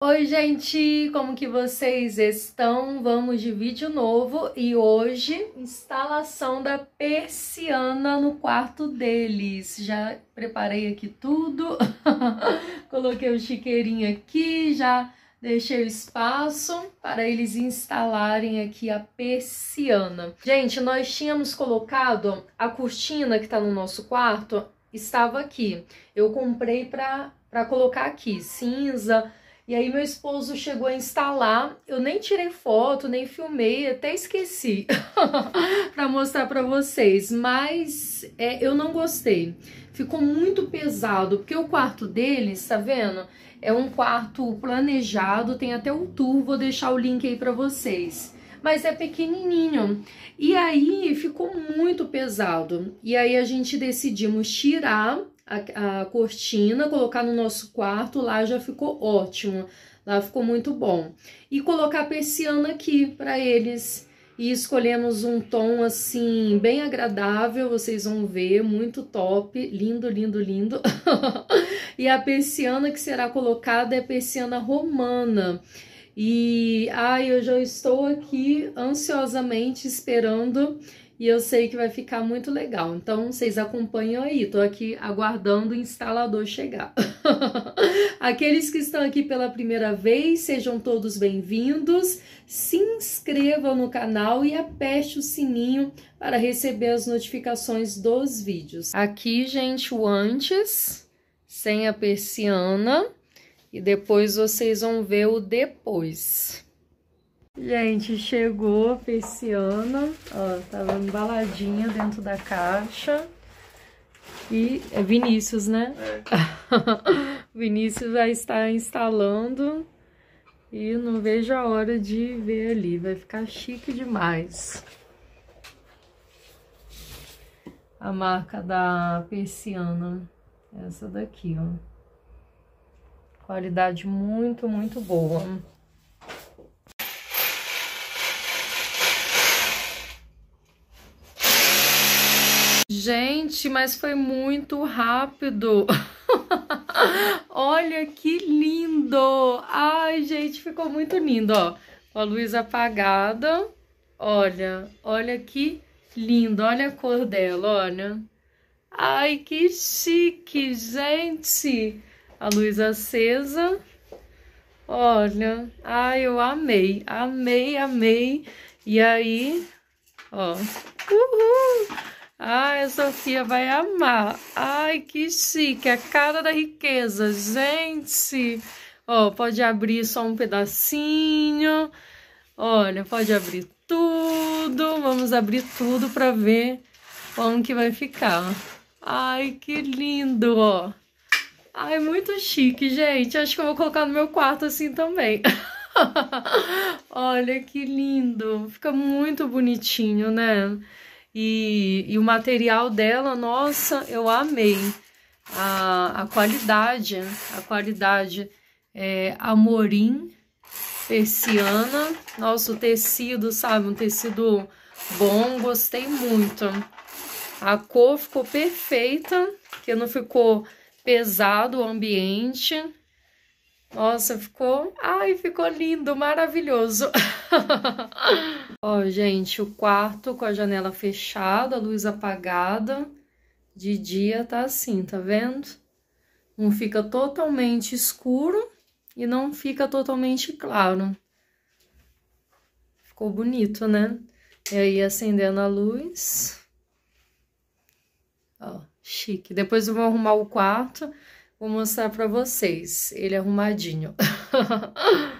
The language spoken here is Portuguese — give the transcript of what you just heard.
Oi, gente, como que vocês estão? Vamos de vídeo novo e hoje instalação da persiana no quarto deles. Já preparei aqui tudo, coloquei o um chiqueirinho aqui, já deixei o espaço para eles instalarem aqui a persiana. Gente, nós tínhamos colocado a cortina que está no nosso quarto, estava aqui. Eu comprei para colocar aqui, cinza, cinza e aí meu esposo chegou a instalar, eu nem tirei foto, nem filmei, até esqueci para mostrar para vocês, mas é, eu não gostei. Ficou muito pesado, porque o quarto deles, tá vendo? É um quarto planejado, tem até o tour, vou deixar o link aí para vocês. Mas é pequenininho. E aí ficou muito pesado. E aí a gente decidimos tirar a, a cortina, colocar no nosso quarto, lá já ficou ótimo, lá ficou muito bom. E colocar a persiana aqui para eles e escolhemos um tom assim bem agradável, vocês vão ver, muito top, lindo, lindo, lindo. e a persiana que será colocada é persiana romana. E ai, eu já estou aqui ansiosamente esperando e eu sei que vai ficar muito legal. Então vocês acompanham aí, tô aqui aguardando o instalador chegar. Aqueles que estão aqui pela primeira vez, sejam todos bem-vindos. Se inscrevam no canal e aperte o sininho para receber as notificações dos vídeos. Aqui, gente, o antes, sem a persiana, e depois vocês vão ver o depois. Gente, chegou persiana, ó, tava embaladinha dentro da caixa. E é Vinícius, né? É. Vinícius vai estar instalando e não vejo a hora de ver ali, vai ficar chique demais. A marca da persiana, essa daqui, ó. Qualidade muito, muito boa. Gente, mas foi muito rápido. Olha que lindo! Ai, gente, ficou muito lindo, ó. A luz apagada. Olha, olha que lindo. Olha a cor dela, olha. Ai, que chique, gente. A luz acesa. Olha, ai, eu amei, amei, amei. E aí, ó. Uhul! Ai, ah, a Sofia vai amar. Ai, que chique, a cara da riqueza, gente. Ó, pode abrir só um pedacinho. Olha, pode abrir tudo. Vamos abrir tudo para ver como que vai ficar. Ai, que lindo, ó. Ai, muito chique, gente. Acho que eu vou colocar no meu quarto assim também. Olha que lindo. Fica muito bonitinho, né? E, e o material dela, nossa, eu amei. A, a qualidade, a qualidade é, amorim, persiana. Nossa, o tecido, sabe? Um tecido bom, gostei muito. A cor ficou perfeita, que não ficou pesado o ambiente. Nossa, ficou. Ai, ficou lindo, maravilhoso. Ó, gente, o quarto com a janela fechada, a luz apagada. De dia tá assim, tá vendo? Não fica totalmente escuro e não fica totalmente claro. Ficou bonito, né? E aí, acendendo a luz. Ó, chique. Depois eu vou arrumar o quarto. Vou mostrar para vocês ele é arrumadinho.